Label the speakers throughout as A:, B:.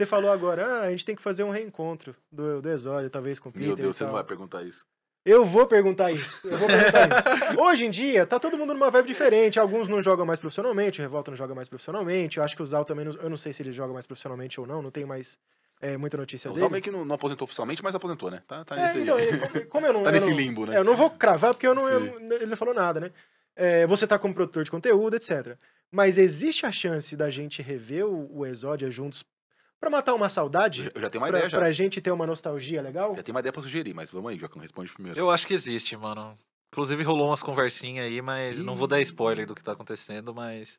A: Você falou agora, ah, a gente tem que fazer um reencontro do, do Exódio, talvez com o Peter. Meu Deus, você não vai
B: perguntar isso.
A: Eu vou perguntar isso. Eu vou perguntar isso. Hoje em dia, tá todo mundo numa vibe diferente. Alguns não jogam mais profissionalmente, o Revolta não joga mais profissionalmente. Eu acho que o Zal também, não, eu não sei se ele joga mais profissionalmente ou não, não tem mais é, muita notícia o dele. O Zal meio
B: que não, não, aposentou oficialmente, mas aposentou, né? Tá, tá é, nesse... Então, como
A: eu não, tá nesse limbo, né? É, eu não vou cravar porque eu não, eu, ele não falou nada, né? É, você tá como produtor de conteúdo, etc. Mas existe a chance da gente rever o, o Exódia juntos Pra matar uma saudade? Eu já tenho uma pra, ideia já. Pra gente ter uma nostalgia legal? Já tenho uma ideia pra sugerir, mas vamos aí, já responde
C: primeiro. Eu acho que existe, mano. Inclusive rolou umas conversinhas aí, mas Ih. não vou dar spoiler do que tá acontecendo, mas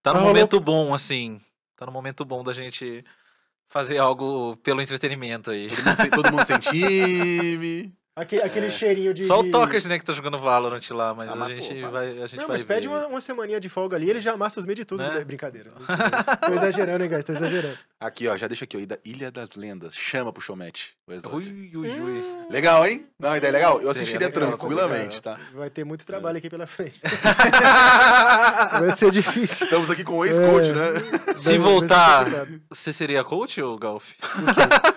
A: tá num ah, momento
C: bom, assim. Tá num momento bom da gente fazer algo pelo entretenimento aí. Todo mundo sem, todo mundo sem time. Aquele,
A: aquele é. cheirinho de. Só o Tokers,
C: né, que tá jogando Valorant lá, mas ah, a, gente pô, vai, a gente não, vai. Mas pede uma,
A: uma semaninha de folga ali, ele já amassa os meios de tudo. Né? né? Brincadeira. tô exagerando, hein, guys? Tô exagerando.
C: Aqui, ó,
B: já deixa aqui, ó. Ilha das Lendas. Chama pro showmatch. Ui, ui, ui. Hum. Legal, hein? Não, ideia
A: é legal? Eu assistiria tranquilamente, tá? Vai ter muito trabalho é. aqui pela frente.
C: vai ser difícil. Estamos aqui com o ex-coach, é. né? Se tá voltar, você seria coach ou Golf?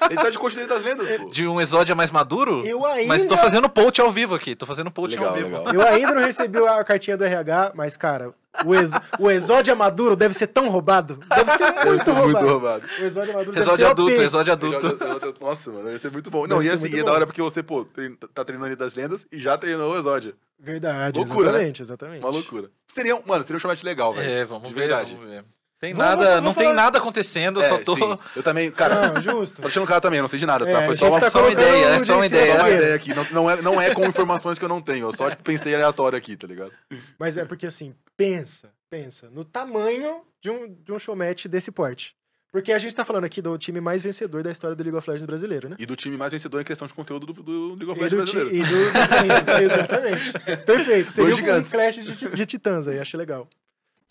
B: Ele tá de coach Ilha das Lendas,
C: é, pô. De um exódio mais maduro? Eu ainda mas tô fazendo post ao vivo aqui, tô fazendo post legal, ao vivo. Legal. Eu
A: ainda não recebi a cartinha do RH, mas, cara, o, ex, o Exódio Maduro deve ser tão roubado. Deve ser muito, deve ser roubado. muito roubado. O Exódio Maduro
B: deve ser adulto, OP. Exódio adulto. nossa, mano, ia ser muito bom. não, e assim, é da hora porque você, pô, tá treinando ali das lendas e já treinou o Exódio. Verdade, loucura, né? exatamente, né? exatamente. Uma loucura. Seria, mano, seria um chamate legal, velho. É, vamos De ver, verdade. Vamos ver. Tem vamos, nada, vamos não falar... tem nada acontecendo, eu é, só tô. Sim. Eu também, cara. Não, justo. Tô achando cara também, não sei de nada, tá? É, Foi só, uma, tá só uma ideia, é só uma ideia. Só é uma ideia aqui. Não, não, é, não é com informações que eu não tenho, eu só tipo, pensei aleatório aqui, tá ligado?
A: Mas é porque assim, pensa, pensa no tamanho de um, de um showmatch desse porte. Porque a gente tá falando aqui do time mais vencedor da história do League of Legends brasileiro, né? E do time mais vencedor em questão de conteúdo do, do League of Legends brasileiro. e do, exatamente. Perfeito. Seria um Clash de, de Titãs aí, achei legal.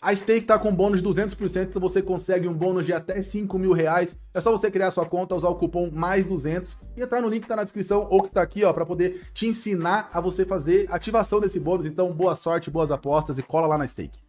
B: A Stake está com bônus de 200%, então você consegue um bônus de até 5 mil reais. É só você criar sua conta, usar o cupom mais 200 e entrar no link que está na descrição ou que está aqui, ó, para poder te ensinar a você fazer ativação desse bônus. Então, boa sorte, boas apostas e cola lá na Stake.